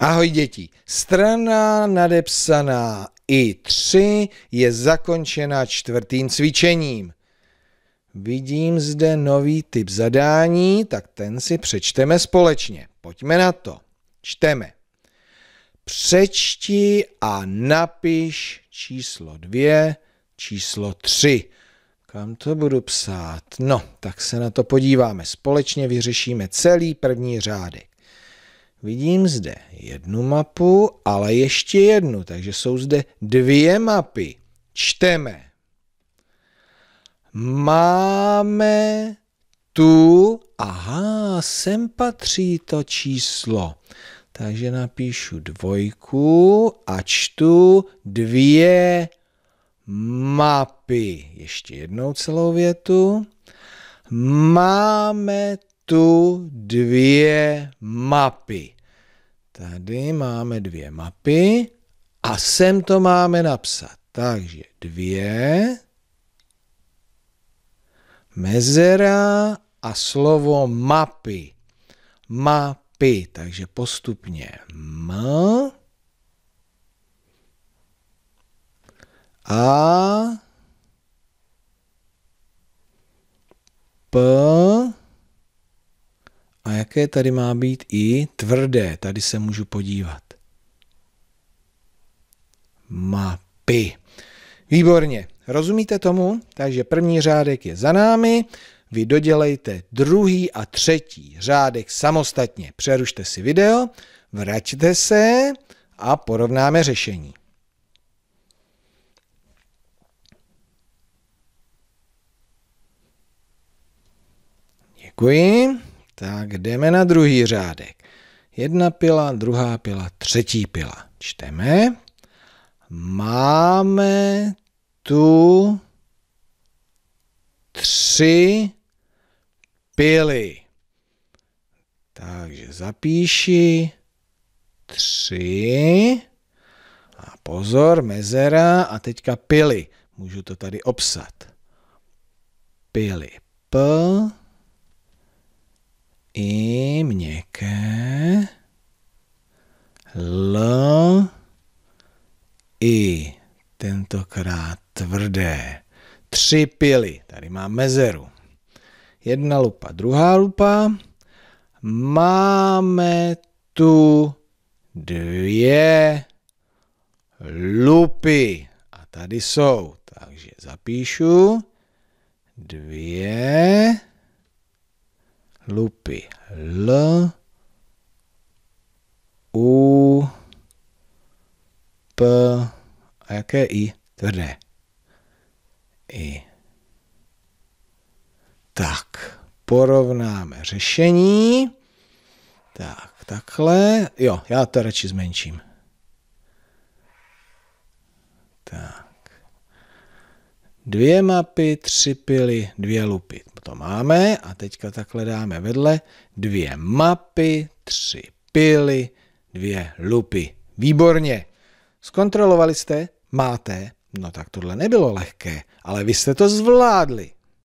Ahoj děti, strana nadepsaná I3 je zakončena čtvrtým cvičením. Vidím zde nový typ zadání, tak ten si přečteme společně. Pojďme na to. Čteme. Přečti a napiš číslo 2, číslo 3. Kam to budu psát? No, tak se na to podíváme. Společně vyřešíme celý první řádek. Vidím zde jednu mapu, ale ještě jednu, takže jsou zde dvě mapy. Čteme. Máme tu, aha, sem patří to číslo. Takže napíšu dvojku a čtu dvě mapy. Ještě jednou celou větu. Máme tu dvě mapy. Tady máme dvě mapy a sem to máme napsat. Takže dvě, mezera a slovo mapy. Mapy, takže postupně M a P jaké tady má být i tvrdé. Tady se můžu podívat. Mapy. Výborně. Rozumíte tomu? Takže první řádek je za námi. Vy dodělejte druhý a třetí řádek samostatně. Přerušte si video, vraťte se a porovnáme řešení. Děkuji. Tak jdeme na druhý řádek. Jedna pila, druhá pila, třetí pila. Čteme. Máme tu tři pily. Takže zapíši tři a pozor, mezera a teďka pily. Můžu to tady obsat. Pily. P, i měkké, l, i, tentokrát tvrdé. Tři pily, tady má mezeru. Jedna lupa, druhá lupa. Máme tu dvě lupy. A tady jsou, takže zapíšu dvě lupy L, U, P, a jaké I? Tvrdé. I. Tak, porovnáme řešení. Tak, takhle. Jo, já to radši zmenším. Tak. Dvě mapy, tři pily, dvě lupy to máme a teďka takhle dáme vedle dvě mapy, tři pily, dvě lupy. Výborně. Zkontrolovali jste? Máte? No tak tohle nebylo lehké, ale vy jste to zvládli.